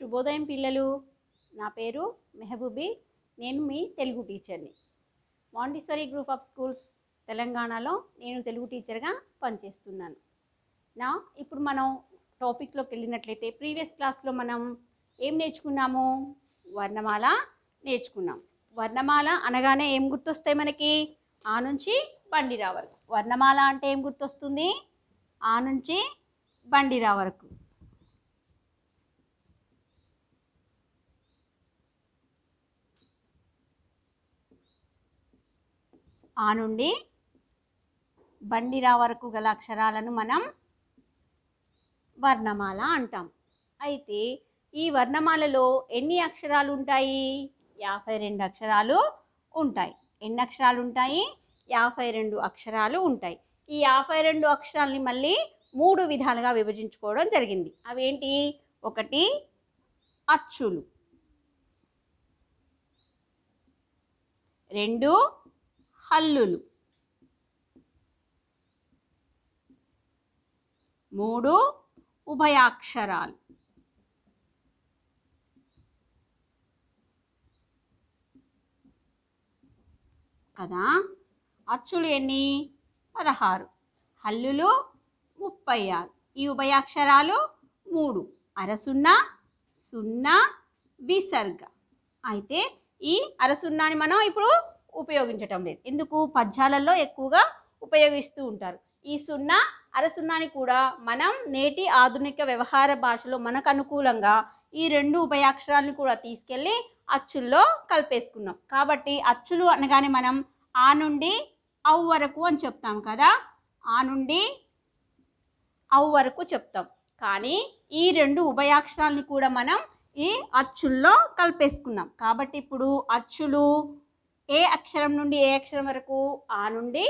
శుభోదయం పిల్లలు నా పేరు మెహబూబీ నేను మీ తెలుగు టీచర్ని మాండిసరీ గ్రూప్ ఆఫ్ స్కూల్స్ తెలంగాణలో నేను తెలుగు టీచర్గా పనిచేస్తున్నాను నా ఇప్పుడు మనం టాపిక్లోకి వెళ్ళినట్లయితే ప్రీవియస్ క్లాస్లో మనం ఏం నేర్చుకున్నాము వర్ణమాల నేర్చుకున్నాం వర్ణమాల అనగానే ఏం గుర్తొస్తాయి మనకి ఆ నుంచి బండిరా వరకు వర్ణమాల అంటే ఏం గుర్తొస్తుంది ఆ నుంచి బండిరా వరకు ఆ నుండి బండిరా వరకు గల అక్షరాలను మనం వర్ణమాల అంటాం అయితే ఈ వర్ణమాలలో ఎన్ని అక్షరాలు ఉంటాయి యాభై రెండు అక్షరాలు ఉంటాయి ఎన్ని అక్షరాలు ఉంటాయి యాభై రెండు అక్షరాలు ఉంటాయి ఈ యాభై రెండు అక్షరాలని మళ్ళీ మూడు విధాలుగా విభజించుకోవడం జరిగింది అవేంటి ఒకటి అచ్చులు రెండు హల్లులు మూడు ఉభయాక్షరాలు కదా అచ్చులు ఎన్ని పదహారు హల్లులు ముప్పై ఆరు ఈ ఉభయాక్షరాలు మూడు అరసున్నా సున్నా విసర్గ అయితే ఈ అరసున్నాని మనం ఇప్పుడు ఉపయోగించటం లేదు ఎందుకు పద్యాలలో ఎక్కువగా ఉపయోగిస్తూ ఉంటారు ఈ సున్నా అర సున్నాని కూడా మనం నేటి ఆధునిక వ్యవహార భాషలో మనకు అనుకూలంగా ఈ రెండు ఉపయాక్షరాలను కూడా తీసుకెళ్ళి అచ్చుల్లో కలిపేసుకున్నాం కాబట్టి అచ్చులు అనగానే మనం ఆ నుండి అవు వరకు అని చెప్తాం కదా ఆ నుండి అవు వరకు చెప్తాం కానీ ఈ రెండు ఉభయాక్షరాలని కూడా మనం ఈ అచ్చుల్లో కలిపేసుకున్నాం కాబట్టి ఇప్పుడు అచ్చులు ఏ అక్షరం నుండి ఏ అక్షరం వరకు ఆ నుండి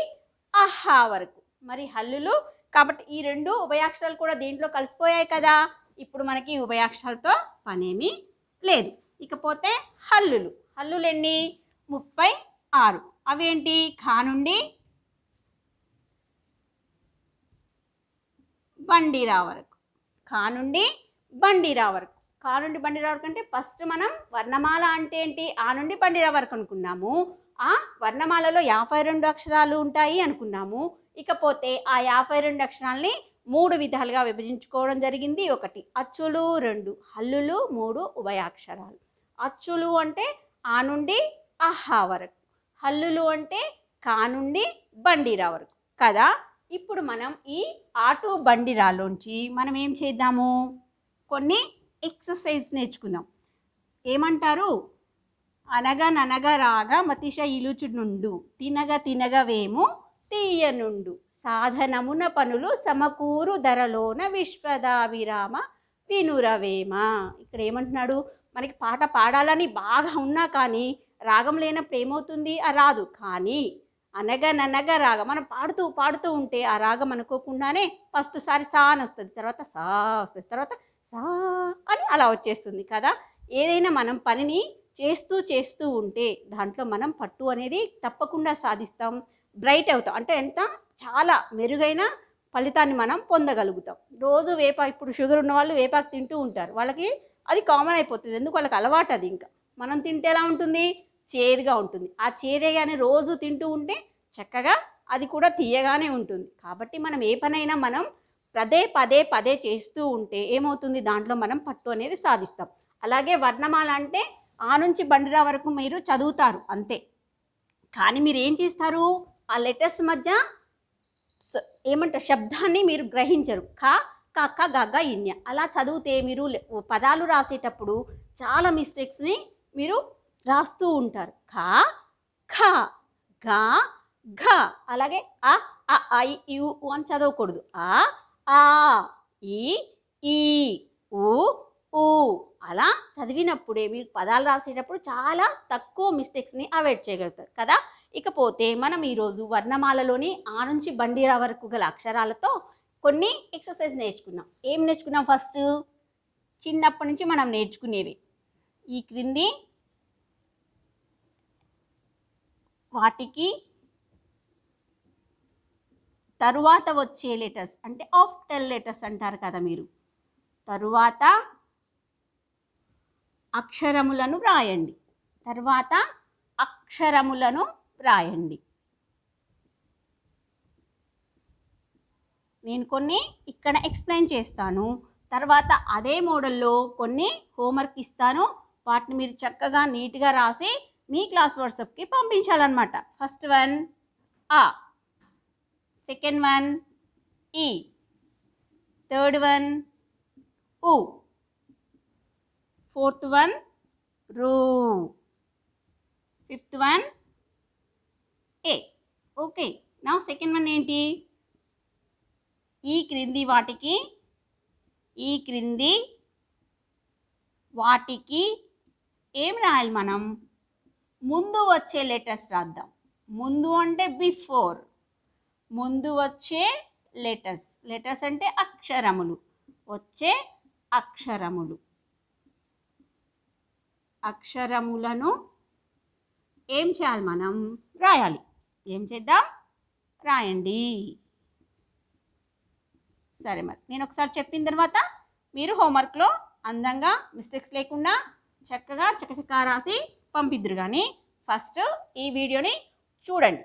అహా వరకు మరి హల్లులు కాబట్టి ఈ రెండు ఉభయాక్షరాలు కూడా దీంట్లో కలిసిపోయాయి కదా ఇప్పుడు మనకి ఉభయాక్షరాలతో పనేమీ లేదు ఇకపోతే హల్లులు హల్లులు ఎన్ని ముప్పై ఆరు అవేంటి ఖా నుండి బండిరా వరకు ఖా నుండి బండిరా వరకు కా నుండి వరకు అంటే ఫస్ట్ మనం వర్ణమాల అంటే ఏంటి ఆ నుండి పండిర వరకు అనుకున్నాము ఆ వర్ణమాలలో యాభై రెండు అక్షరాలు ఉంటాయి అనుకున్నాము ఇకపోతే ఆ యాభై రెండు అక్షరాలని మూడు విధాలుగా విభజించుకోవడం జరిగింది ఒకటి అచ్చులు రెండు హల్లులు మూడు ఉభయాక్షరాలు అచ్చులు అంటే ఆ నుండి అహా వరకు హల్లులు అంటే కా నుండి బండిరా వరకు కదా ఇప్పుడు మనం ఈ ఆటు బండిరాలోంచి మనం ఏం చేద్దాము కొన్ని ఎక్సర్సైజ్ నేర్చుకుందాం ఏమంటారు ననగా రాగా మతిష ఇలుచు నుండు తినగ తినగ వేము తీయనుండు సాధనమున పనులు సమకూరు ధరలోన విశ్వదా విరామ వినురవేమ ఇక్కడ ఏమంటున్నాడు మనకి పాట పాడాలని బాగా ఉన్నా కానీ రాగం లేనప్పుడు ఏమవుతుంది ఆ రాదు కానీ అనగననగా రాగం మనం పాడుతూ పాడుతూ ఉంటే ఆ రాగం అనుకోకుండానే ఫస్ట్ సారి సాన్ వస్తుంది తర్వాత సా వస్తుంది తర్వాత సా అని అలా వచ్చేస్తుంది కదా ఏదైనా మనం పనిని చేస్తూ చేస్తూ ఉంటే దాంట్లో మనం పట్టు అనేది తప్పకుండా సాధిస్తాం బ్రైట్ అవుతాం అంటే ఎంత చాలా మెరుగైన ఫలితాన్ని మనం పొందగలుగుతాం రోజు వేపా ఇప్పుడు షుగర్ ఉన్న వాళ్ళు వేపాకు తింటూ ఉంటారు వాళ్ళకి అది కామన్ అయిపోతుంది ఎందుకు వాళ్ళకి అలవాటు అది ఇంకా మనం తింటే ఎలా ఉంటుంది చేదుగా ఉంటుంది ఆ చేదే కానీ రోజు తింటూ ఉంటే చక్కగా అది కూడా తీయగానే ఉంటుంది కాబట్టి మనం ఏ పనైనా మనం పదే పదే పదే చేస్తూ ఉంటే ఏమవుతుంది దాంట్లో మనం పట్టు అనేది సాధిస్తాం అలాగే వర్ణమాల అంటే ఆ నుంచి బండిరా వరకు మీరు చదువుతారు అంతే కానీ మీరు ఏం చేస్తారు ఆ లెటర్స్ మధ్య ఏమంటారు శబ్దాన్ని మీరు గ్రహించరు కా కక్క గగ్గ ఇన్య అలా చదివితే మీరు పదాలు రాసేటప్పుడు చాలా మిస్టేక్స్ని మీరు రాస్తూ ఉంటారు ఖా ఖ గా ఘ అలాగే అ అని చదవకూడదు ఆ ఆ ఈ ఈ ఊ ఊ అలా చదివినప్పుడే మీరు పదాలు రాసేటప్పుడు చాలా తక్కువ మిస్టేక్స్ని అవాయిడ్ చేయగలుగుతారు కదా ఇకపోతే మనం ఈరోజు వర్ణమాలలోని ఆ నుంచి బండిరా వరకు గల అక్షరాలతో కొన్ని ఎక్సర్సైజ్ నేర్చుకున్నాం ఏం నేర్చుకున్నాం ఫస్ట్ చిన్నప్పటి నుంచి మనం నేర్చుకునేవి ఈ క్రింది వాటికి తరువాత వచ్చే లెటర్స్ అంటే ఆఫ్ టెల్ లెటర్స్ అంటారు కదా మీరు తరువాత అక్షరములను వ్రాయండి తర్వాత అక్షరములను వ్రాయండి నేను కొన్ని ఇక్కడ ఎక్స్ప్లెయిన్ చేస్తాను తర్వాత అదే మోడల్లో కొన్ని హోంవర్క్ ఇస్తాను వాటిని మీరు చక్కగా నీట్గా రాసి మీ క్లాస్ వాట్సాప్కి పంపించాలన్నమాట ఫస్ట్ వన్ ఆ సెకండ్ వన్ ఈ థర్డ్ వన్ ఉ ఫోర్త్ వన్ రూ ఫిఫ్త్ వన్ ఏ ఓకే నా సెకండ్ వన్ ఏంటి ఈ e క్రింది వాటికి ఈ e క్రింది వాటికి ఏం రాయాలి మనం ముందు వచ్చే లెటర్స్ రాద్దాం ముందు అంటే బిఫోర్ ముందు వచ్చే లెటర్స్ లెటర్స్ అంటే అక్షరములు వచ్చే అక్షరములు అక్షరములను ఏం చేయాలి మనం రాయాలి ఏం చేద్దాం రాయండి సరే మరి నేను ఒకసారి చెప్పిన తర్వాత మీరు హోంవర్క్లో అందంగా మిస్టేక్స్ లేకుండా చక్కగా చకచకా రాసి పంపిద్దురు కానీ ఫస్ట్ ఈ వీడియోని చూడండి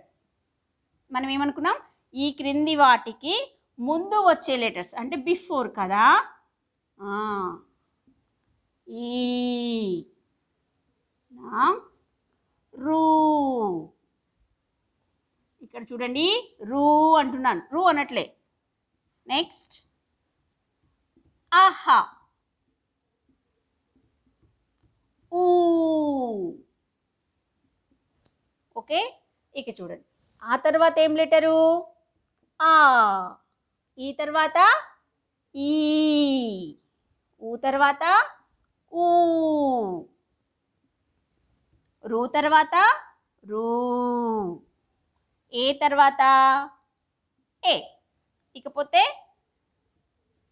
మనం ఏమనుకున్నాం ఈ క్రింది వాటికి ముందు వచ్చే లెటర్స్ అంటే బిఫోర్ కదా ఈ రూ ఇక్కడ చూడండి రూ అంటున్నాను రూ అనట్లే నెక్స్ట్ ఆహా ఊ ఓకే ఇక చూడండి ఆ తర్వాత ఏం లెటరు ఆ ఈ తర్వాత ఈ ఊ తర్వాత ఊ రూ తర్వాత రూ ఏ తర్వాత ఏ ఇకపోతే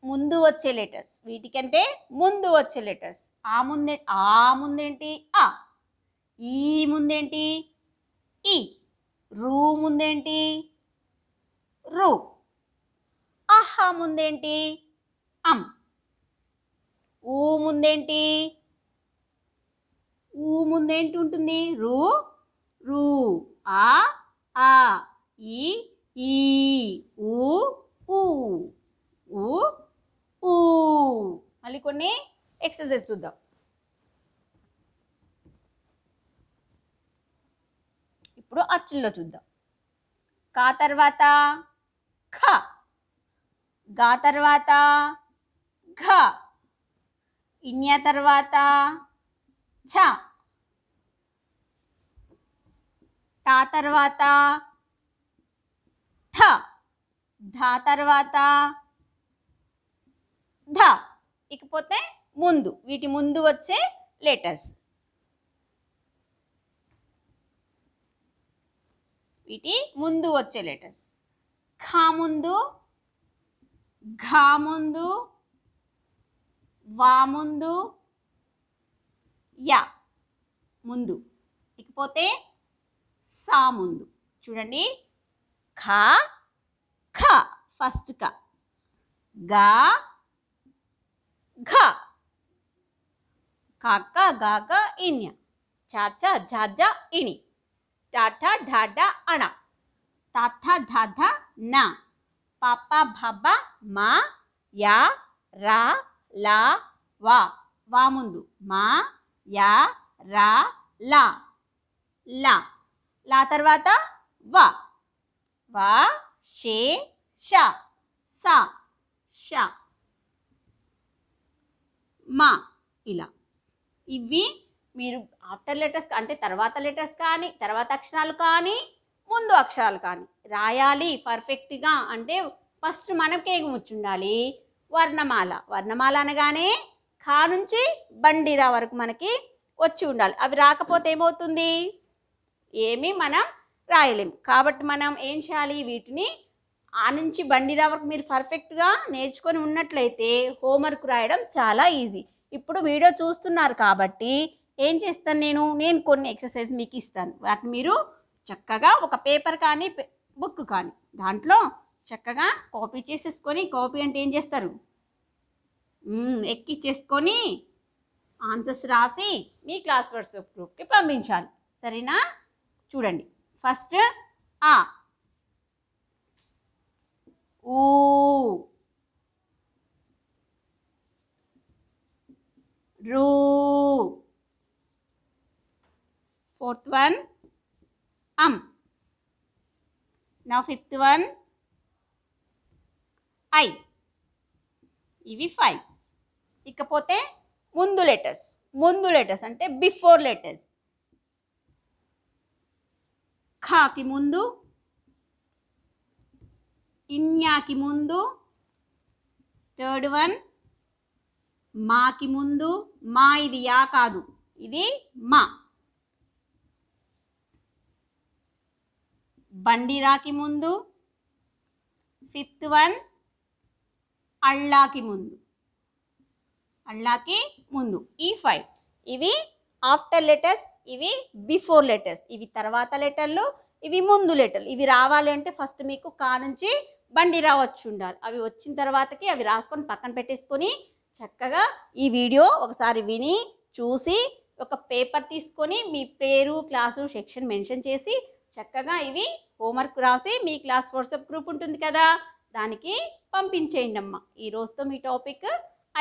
ముందు వచ్చే లెటర్స్ వీటికంటే ముందు వచ్చే లెటర్స్ ఆ ముందే ఆ ముందేంటి ఆ ఈ ముందేంటి ఈ రూ ముందేంటి రు అహ ముందేంటి అం ఊ ముందేంటి ఊ ముందేంటి ఉంటుంది రు రు ఆ ఆ ఈ ఈ ఊ ఊ ఊ ఊ మళ్ళీ కొన్ని ఎక్సర్సైజ్ చూద్దాం ఇప్పుడు అచ్చుల్లో చూద్దాం కా తర్వాత గా తర్వాత ఘ ఇన్య తర్వాత ఛ టా తర్వాత ఠ ధా తర్వాత ధ ఇకపోతే ముందు వీటి ముందు వచ్చే లెటర్స్ వీటి ముందు వచ్చే లెటర్స్ ఖా ముందు ఘా ముందు వా ముందు యా ముందు ఇకపోతే సా ముందు చూడండి ఖా ఖ ఫస్ట్ క గా ఘ కాక గాక ఇణ్య చాచా ఝాజా ఇణి టాటా ఢాడా అణ తాథా ధాధా నా పాప భబ మా యా రా లా వా వా ముందు మా యా రా లా లా లా తర్వాత వ వా షే ష స ష మా ఇలా ఇవి మీరు ఆఫ్టర్ లెటర్స్ అంటే తర్వాత లెటర్స్ కానీ తర్వాత అక్షరాలు కానీ ముందు అక్షరాలు కానీ రాయాలి పర్ఫెక్ట్గా అంటే ఫస్ట్ మనకే ఉండాలి వర్ణమాల వర్ణమాల అనగానే ఖా నుంచి బండిరా వరకు మనకి వచ్చి ఉండాలి అవి రాకపోతే ఏమవుతుంది ఏమీ మనం రాయలేము కాబట్టి మనం ఏం చేయాలి వీటిని ఆ నుంచి బండిరా వరకు మీరు పర్ఫెక్ట్గా నేర్చుకొని ఉన్నట్లయితే హోంవర్క్ రాయడం చాలా ఈజీ ఇప్పుడు వీడియో చూస్తున్నారు కాబట్టి ఏం చేస్తాను నేను నేను కొన్ని ఎక్సర్సైజ్ మీకు ఇస్తాను వాటిని మీరు చక్కగా ఒక పేపర్ కానీ బుక్ కానీ దాంట్లో చక్కగా కాపీ చేసేసుకొని కాపీ అంటే ఏం చేస్తారు ఎక్కిచ్చేసుకొని ఆన్సర్స్ రాసి మీ క్లాస్ వాట్సాప్ గ్రూప్కి పంపించాలి సరేనా చూడండి ఫస్ట్ ఆ ఊ రూ ఫోర్త్ వన్ am. నా ఫిఫ్త్ వన్ ఐ ఇవి ఫైవ్ ఇకపోతే ముందు లెటర్స్ ముందు లెటర్స్ అంటే బిఫోర్ లెటర్స్ ఖాకి ముందు ఇన్యాకి ముందు థర్డ్ వన్ మాకి ముందు మా ఇది యా కాదు ఇది మా బండిరాకి ముందు ఫిఫ్త్ వన్ అల్లాకి ముందు అళ్ళాకి ముందు ఈ ఫైవ్ ఇవి ఆఫ్టర్ లెటర్స్ ఇవి బిఫోర్ లెటర్స్ ఇవి తర్వాత లెటర్లు ఇవి ముందు లెటర్లు ఇవి రావాలి అంటే ఫస్ట్ మీకు కా నుంచి బండిరా వచ్చి ఉండాలి అవి వచ్చిన తర్వాతకి అవి రాసుకొని పక్కన పెట్టేసుకొని చక్కగా ఈ వీడియో ఒకసారి విని చూసి ఒక పేపర్ తీసుకొని మీ పేరు క్లాసు సెక్షన్ మెన్షన్ చేసి చక్కగా ఇవి హోంవర్క్ రాసి మీ క్లాస్ వాట్సాప్ గ్రూప్ ఉంటుంది కదా దానికి పంపించేయండి అమ్మ ఈరోజుతో మీ టాపిక్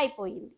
అయిపోయింది